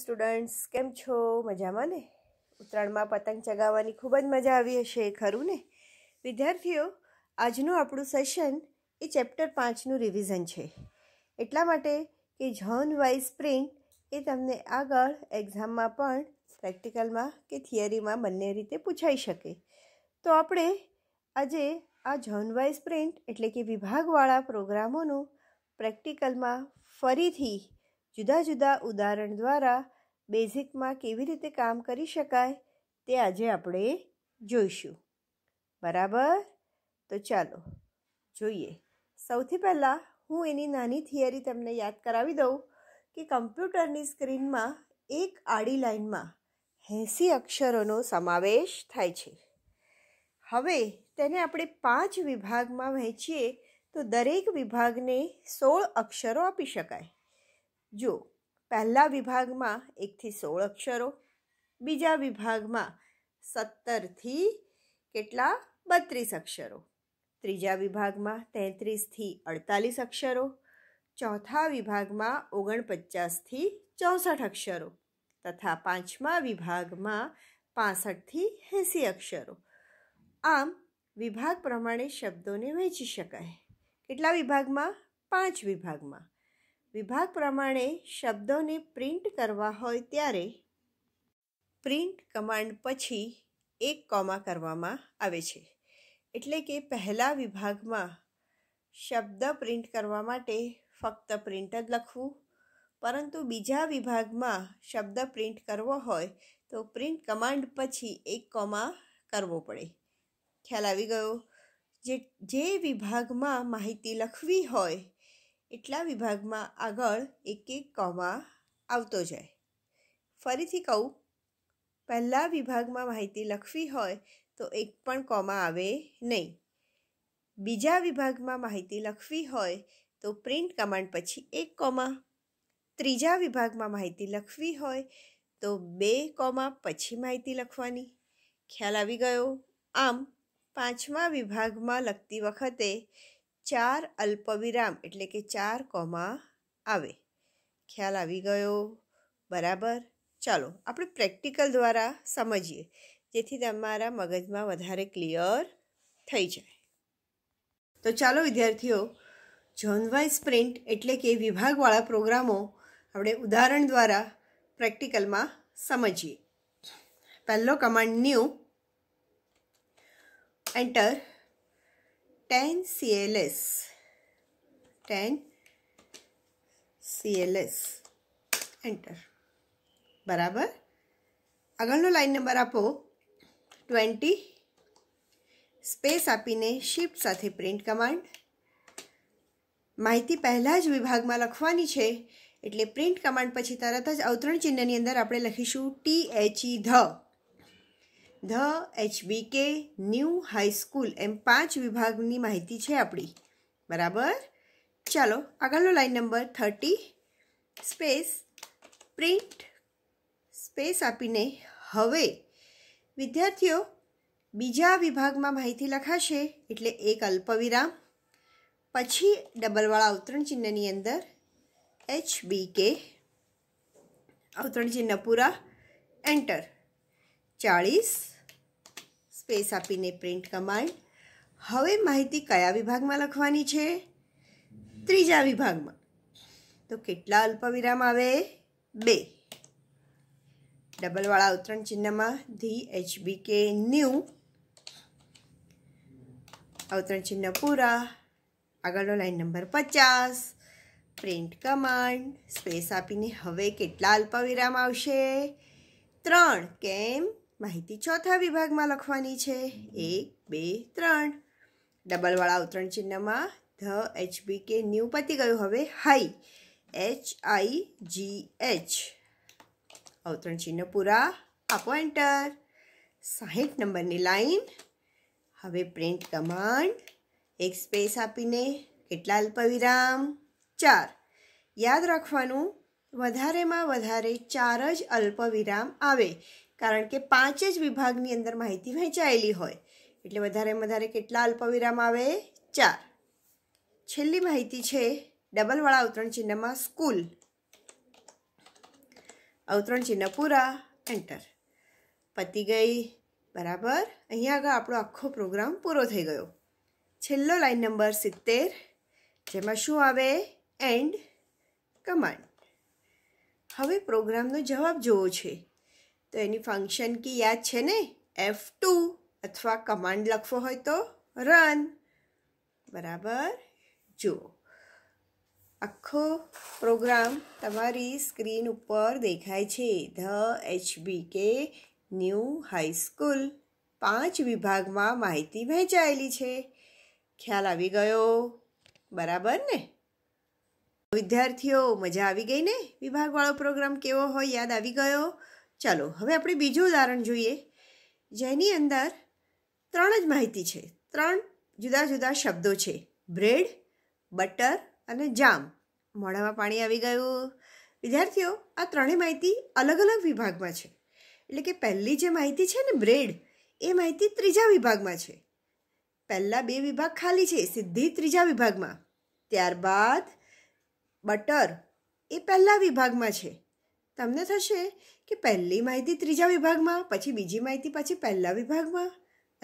students કેમ છો મજામાં ને ઉત્તરાયણમાં પતંગ ચગાવવાની ખૂબ જ મજા આવી હશે ખરું ને વિદ્યાર્થીઓ આજનું આપણું સેશન એ ચેપ્ટર પાંચનું રિવિઝન છે એટલા માટે કે ઝોન વાઇઝ પ્રિન્ટ એ તમને આગળ એક્ઝામમાં પણ પ્રેક્ટિકલમાં કે થિયરીમાં બંને રીતે પૂછાઈ શકે તો આપણે આજે આ ઝોન વાઇઝ પ્રિન્ટ એટલે કે વિભાગવાળા પ્રોગ્રામોનું પ્રેક્ટિકલમાં ફરીથી જુદા જુદા ઉદાહરણ દ્વારા બેઝિકમાં કેવી રીતે કામ કરી શકાય તે આજે આપણે જોઈશું બરાબર તો ચાલો જોઈએ સૌથી પહેલાં હું એની નાની થિયરી તમને યાદ કરાવી દઉં કે કમ્પ્યુટરની સ્ક્રીનમાં એક આડી લાઇનમાં એંસી અક્ષરોનો સમાવેશ થાય છે હવે તેને આપણે પાંચ વિભાગમાં વહેંચીએ તો દરેક વિભાગને સોળ અક્ષરો આપી શકાય જો પહેલા વિભાગમાં એકથી સોળ અક્ષરો બીજા વિભાગમાં સત્તરથી કેટલા બત્રીસ અક્ષરો ત્રીજા વિભાગમાં તેત્રીસથી અડતાલીસ અક્ષરો ચોથા વિભાગમાં ઓગણપચાસથી ચોસઠ અક્ષરો તથા પાંચમા વિભાગમાં પાસઠથી એંસી અક્ષરો આમ વિભાગ પ્રમાણે શબ્દોને વહેંચી શકાય કેટલા વિભાગમાં પાંચ વિભાગમાં વિભાગ પ્રમાણે શબ્દોને પ્રિન્ટ કરવા હોય ત્યારે પ્રિન્ટ કમાન્ડ પછી એક કોમા કરવામાં આવે છે એટલે કે પહેલા વિભાગમાં શબ્દ પ્રિન્ટ કરવા માટે ફક્ત પ્રિન્ટ જ લખવું પરંતુ બીજા વિભાગમાં શબ્દ પ્રિન્ટ કરવો હોય તો પ્રિન્ટ કમાન્ડ પછી એક કોમા કરવો પડે ખ્યાલ આવી ગયો જે જે વિભાગમાં માહિતી લખવી હોય એટલા વિભાગમાં આગળ એક એક કમાં આવતો જાય ફરીથી કહું પહેલાં વિભાગમાં માહિતી લખવી હોય તો એક પણ કોમા આવે નહીં બીજા વિભાગમાં માહિતી લખવી હોય તો પ્રિન્ટ કમાન્ડ પછી એક કોમા ત્રીજા વિભાગમાં માહિતી લખવી હોય તો બે કોમા પછી માહિતી લખવાની ખ્યાલ આવી ગયો આમ પાંચમા વિભાગમાં લખતી વખતે ચાર અલ્પવિરામ એટલે કે ચાર કોમા આવે ખ્યાલ આવી ગયો બરાબર ચાલો આપણે પ્રેક્ટિકલ દ્વારા સમજીએ જેથી તમારા મગજમાં વધારે ક્લિયર થઈ જાય તો ચાલો વિદ્યાર્થીઓ ઝોનવાઇઝ પ્રિન્ટ એટલે કે વિભાગવાળા પ્રોગ્રામો આપણે ઉદાહરણ દ્વારા પ્રેક્ટિકલમાં સમજીએ પહેલો command new enter tan CLS tan CLS enter બરાબર આગળનો લાઈન નંબર આપો ટ્વેન્ટી સ્પેસ આપીને શિફ્ટ સાથે પ્રિન્ટ કમાન્ડ માહિતી પહેલાં જ વિભાગમાં લખવાની છે એટલે પ્રિન્ટ કમાન્ડ પછી તરત જ અવતરણ ચિહ્નની અંદર આપણે લખીશું T H E the the H B K new high school એમ પાંચ વિભાગની માહિતી છે આપણી બરાબર ચાલો આગળનો line number thirty space print space આપીને હવે વિદ્યાર્થીઓ બીજા વિભાગમાં માહિતી લખાશે એટલે એક અલ્પવિરામ પછી ડબલવાળા અવતરણ ચિહ્નની અંદર એચ બી કે અવતરણ ચિહ્ન પૂરા એન્ટર ચાળીસ સ્પેસ આપીને પ્રિન્ટ કમાન્ડ હવે માહિતી કયા વિભાગમાં લખવાની છે ત્રીજા વિભાગમાં તો કેટલા અલ્પવિરામ આવે બે ડબલવાળા ઉતરણ ચિહ્નમાં ધી એચબી કે ન્યૂ અવતરણ ચિહ્ન પૂરા આગળનો લાઈન નંબર પચાસ પ્રિન્ટ કમાન્ડ સ્પેસ આપીને હવે કેટલા અલ્પવિરામ આવશે ત્રણ કેમ માહિતી ચોથા વિભાગમાં લખવાની છે એક બે ત્રણ ડબલવાળા અવતરણ ચિહ્નમાં ધ એચ કે ન્યૂ પતી ગયું હવે high H I G H અવતરણ ચિહ્ન પૂરા આપો એન્ટર સાહીઠ નંબરની લાઈન હવે પ્રિન્ટ કમાન્ડ એક સ્પેસ આપીને કેટલા અલ્પવિરામ ચાર યાદ રાખવાનું વધારેમાં વધારે ચાર જ અલ્પવિરામ આવે કારણ કે પાંચ જ વિભાગની અંદર માહિતી વહેંચાયેલી હોય એટલે વધારે વધારે કેટલા અલ્પવિરામ આવે ચાર છેલ્લી માહિતી છે ડબલવાળા અવતરણ ચિહ્નમાં સ્કૂલ અવતરણ ચિહ્ન પૂરા એન્ટર પતી ગઈ બરાબર અહીંયા આગળ આપણો આખો પ્રોગ્રામ પૂરો થઈ ગયો છેલ્લો લાઈન નંબર સિત્તેર જેમાં શું આવે એન્ડ કમાન્ડ હવે પ્રોગ્રામનો જવાબ જોવો છે તો એની ફંક્શન કી યાદ છે ને એફ ટુ અથવા કમાન્ડ લખવો હોય તો રન બરાબર જુઓ આખો પ્રોગ્રામ તમારી સ્ક્રીન ઉપર દેખાય છે the H B K new high school પાંચ વિભાગમાં માહિતી વહેંચાયેલી છે ખ્યાલ આવી ગયો બરાબર ને વિદ્યાર્થીઓ મજા આવી ગઈ ને વિભાગવાળો પ્રોગ્રામ કેવો હોય યાદ આવી ગયો ચાલો હવે આપણે બીજું ઉદાહરણ જોઈએ જેની અંદર ત્રણ જ માહિતી છે ત્રણ જુદા જુદા શબ્દો છે બ્રેડ બટર અને જામ મોઢામાં પાણી આવી ગયું વિદ્યાર્થીઓ આ ત્રણેય માહિતી અલગ અલગ વિભાગમાં છે એટલે કે પહેલી જે માહિતી છે ને બ્રેડ એ માહિતી ત્રીજા વિભાગમાં છે પહેલાં બે વિભાગ ખાલી છે સીધી ત્રીજા વિભાગમાં ત્યારબાદ બટર એ પહેલા વિભાગમાં છે તમને થશે કે પહેલી માહિતી ત્રીજા વિભાગમાં પછી બીજી માહિતી પછી પહેલા વિભાગમાં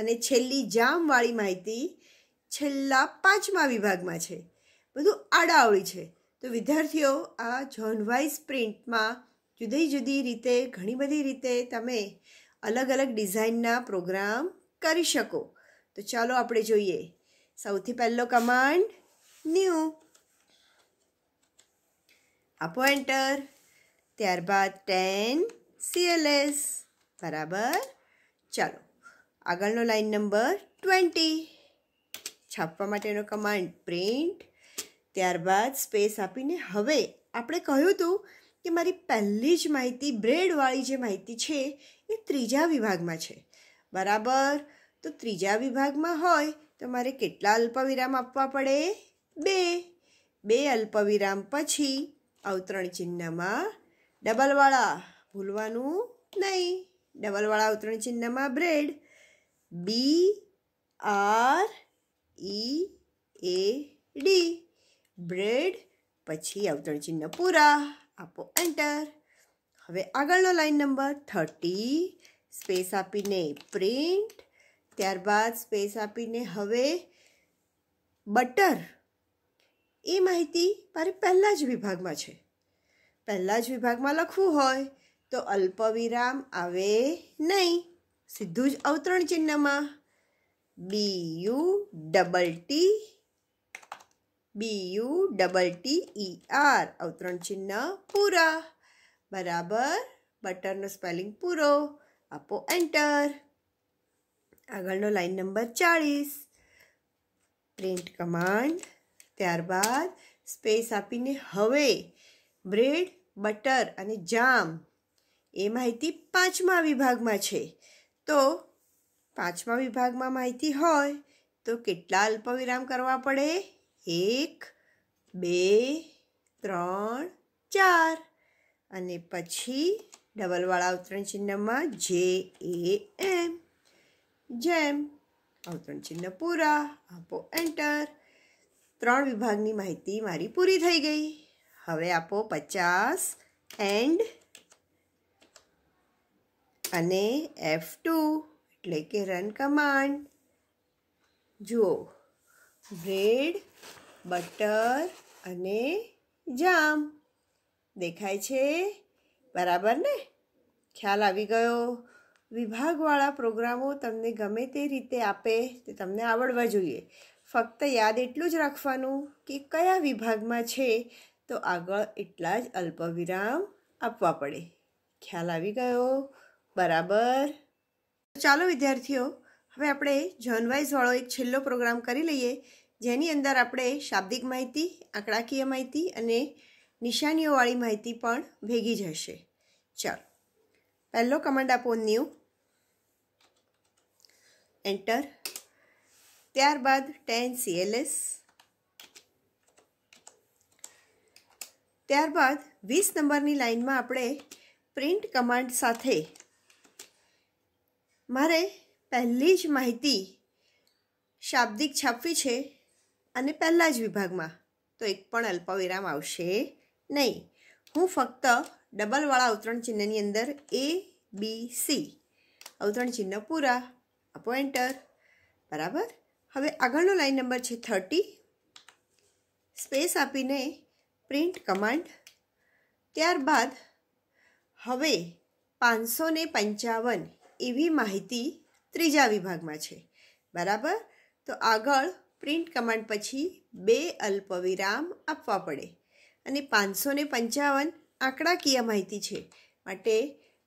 અને છેલ્લી જામવાળી માહિતી છેલ્લા પાંચમા વિભાગમાં છે બધું આડાઅવળી છે તો વિદ્યાર્થીઓ આ ઝોનવાઇઝ પ્રિન્ટમાં જુદી જુદી રીતે ઘણી બધી રીતે તમે અલગ અલગ ડિઝાઇનના પ્રોગ્રામ કરી શકો તો ચાલો આપણે જોઈએ સૌથી પહેલો કમાન્ડ ન્યૂ આપો એન્ટર ત્યારબાદ ટેન સીએલએસ બરાબર ચાલો આગળનો લાઇન નંબર ટ્વેન્ટી છાપવા માટેનો કમાન્ડ પ્રિન્ટ ત્યારબાદ સ્પેસ આપીને હવે આપણે કહ્યું હતું કે મારી પહેલી જ માહિતી બ્રેડવાળી જે માહિતી છે એ ત્રીજા વિભાગમાં છે બરાબર તો ત્રીજા વિભાગમાં હોય તો મારે કેટલા અલ્પવિરામ આપવા પડે બે બે અલ્પવિરામ પછી અવતરણ ચિહ્નમાં ડબલવાળા ભૂલવાનું નહીં ડબલવાળા ઉતરણ ચિહ્નમાં bread B R E A D bread પછી અવતરણ ચિહ્ન પૂરા આપો એન્ટર હવે આગળનો લાઈન નંબર થર્ટી સ્પેસ આપીને પ્રિન્ટ ત્યારબાદ સ્પેસ આપીને હવે બટર એ માહિતી મારે પહેલાં જ વિભાગમાં છે પહેલાં જ વિભાગમાં લખવું હોય તો અલ્પવિરામ આવે નહીં સીધું જ અવતરણ ચિહ્નમાં B U double T B U double T E R અવતરણ ચિહ્ન પૂરા બરાબર બટરનો સ્પેલિંગ પૂરો આપો એન્ટર આગળનો લાઈન નંબર ચાળીસ પ્રિન્ટ કમાન્ડ ત્યારબાદ સ્પેસ આપીને હવે બ્રેડ બટર અને જામ એ માહિતી પાંચમા વિભાગમાં છે તો પાંચમા વિભાગમાં માહિતી હોય તો કેટલા અલ્પવિરામ કરવા પડે એક બે ત્રણ ચાર અને પછી ડબલવાળા અવતરણ ચિહ્નમાં જે એ એમ જેમ અવતરણ ચિહ્ન પૂરા આપો એન્ટર ત્રણ વિભાગની માહિતી મારી પૂરી થઈ ગઈ હવે આપો પચાસ એન્ડ અને એફ એટલે કે રન કમાન્ડ જુઓ બ્રેડ બટર અને જામ દેખાય છે બરાબર ને ખ્યાલ આવી ગયો વિભાગવાળા પ્રોગ્રામો તમને ગમે તે રીતે આપે તે તમને આવડવા જોઈએ ફક્ત યાદ એટલું જ રાખવાનું કે કયા વિભાગમાં છે તો આગળ એટલા જ અલ્પવિરામ આપવા પડે ખ્યાલ આવી ગયો બરાબર ચાલો વિદ્યાર્થીઓ હવે આપણે વાળો એક છેલ્લો પ્રોગ્રામ કરી લઈએ જેની અંદર આપણે શાબ્દિક માહિતી આંકડાકીય માહિતી અને નિશાનીઓવાળી માહિતી પણ ભેગી જ હશે ચાલો પહેલો કમાન્ડ આપો ન્યૂ એન્ટર ત્યારબાદ ટેન સીએલએસ ત્યારબાદ વીસ નંબરની લાઇનમાં આપણે પ્રિન્ટ કમાન્ડ સાથે મારે પહેલી જ માહિતી શાબ્દિક છાપવી છે અને પહેલાં જ વિભાગમાં તો એક પણ અલ્પવિરામ આવશે નહીં હું ફક્ત ડબલવાળા અવતરણ ચિહ્નની અંદર એ બી સી અવતરણ ચિહ્ન પૂરા અપોઇન્ટર બરાબર હવે આગળનો લાઇન નંબર છે થર્ટી સ્પેસ આપીને પ્રિન્ટ કમાન્ડ ત્યારબાદ હવે પાંચસો ને પંચાવન એવી માહિતી ત્રીજા વિભાગમાં છે બરાબર તો આગળ પ્રિન્ટ કમાન્ડ પછી બે અલ્પવિરામ આપવા પડે અને પાંચસો ને પંચાવન આંકડાકીય માહિતી છે માટે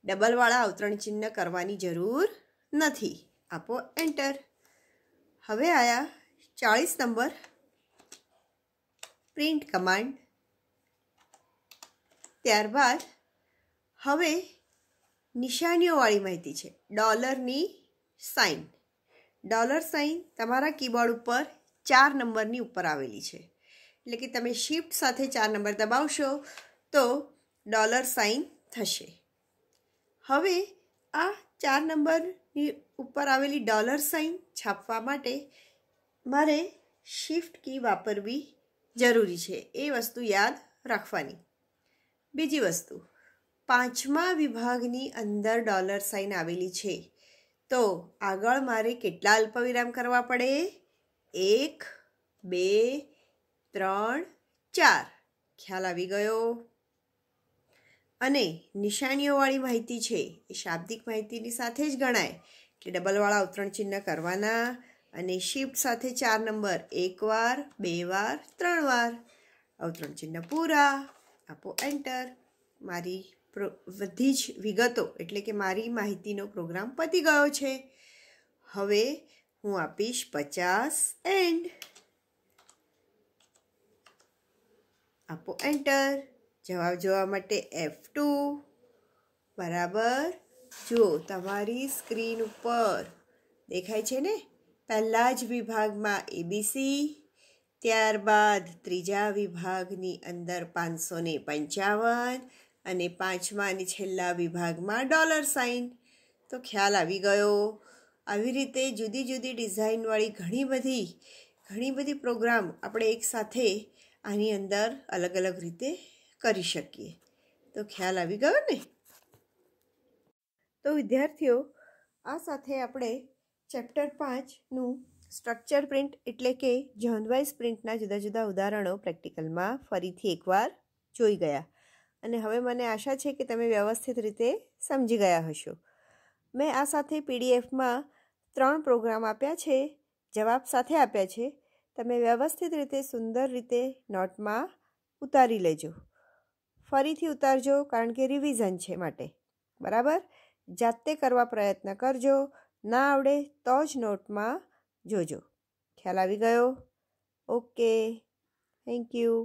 ડબલવાળા અવતરણ ચિહ્ન કરવાની જરૂર નથી આપો એન્ટર હવે આયા ચાળીસ નંબર પ્રિન્ટ કમાન્ડ ત્યારબાદ હવે નિશાનીઓવાળી માહિતી છે ડોલરની સાઇન ડોલર સાઇન તમારા કીબોર્ડ ઉપર ચાર નંબરની ઉપર આવેલી છે એટલે કે તમે શિફ્ટ સાથે ચાર નંબર દબાવશો તો ડોલર સાઇન થશે હવે આ ચાર નંબરની ઉપર આવેલી ડોલર સાઇન છાપવા માટે મારે શિફ્ટ કી વાપરવી જરૂરી છે એ વસ્તુ યાદ રાખવાની બીજી વસ્તુ પાંચમા વિભાગની અંદર ડોલર સાઇન આવેલી છે તો આગળ મારે કેટલા અલ્પવિરામ કરવા પડે એક બે ત્રણ ચાર ખ્યાલ આવી ગયો અને નિશાનીઓવાળી માહિતી છે એ શાબ્દિક માહિતીની સાથે જ ગણાય એટલે ડબલવાળા ઉતરણ ચિહ્ન કરવાના અને શિફ્ટ સાથે ચાર નંબર એક વાર બે વાર ત્રણ વાર અવતરણ ચિહ્ન પૂરા આપો એન્ટર મારી બધી જ વિગતો એટલે કે મારી માહિતીનો પ્રોગ્રામ પતી ગયો છે હવે હું આપીશ પચાસ એન્ડ આપો એન્ટર જવાબ જોવા માટે એફ ટુ બરાબર જો તમારી સ્ક્રીન ઉપર દેખાય છે ને પહેલાં જ વિભાગમાં એબીસી ત્યારબાદ ત્રીજા વિભાગની અંદર પાંચસો ને પંચાવન અને પાંચમા અને છેલ્લા વિભાગમાં ડોલર સાઇન તો ખ્યાલ આવી ગયો આવી રીતે જુદી જુદી ડિઝાઇનવાળી ઘણી બધી ઘણી બધી પ્રોગ્રામ આપણે એકસાથે આની અંદર અલગ અલગ રીતે કરી શકીએ તો ખ્યાલ આવી ગયો ને તો વિદ્યાર્થીઓ આ સાથે આપણે ચેપ્ટર પાંચનું સ્ટ્રક્ચર પ્રિન્ટ એટલે કે ઝોનવાઇઝ પ્રિન્ટના જુદા જુદા ઉદાહરણો પ્રેક્ટિકલમાં ફરીથી એકવાર જોઈ ગયા અને હવે મને આશા છે કે તમે વ્યવસ્થિત રીતે સમજી ગયા હશો મેં આ સાથે પીડીએફમાં ત્રણ પ્રોગ્રામ આપ્યા છે જવાબ સાથે આપ્યા છે તમે વ્યવસ્થિત રીતે સુંદર રીતે નોટમાં ઉતારી લેજો ફરીથી ઉતારજો કારણ કે રિવિઝન છે માટે બરાબર જાતે કરવા પ્રયત્ન કરજો ના આવડે તો જ નોટમાં જોજો ખ્યાલ આવી ગયો ઓકે થેન્ક યુ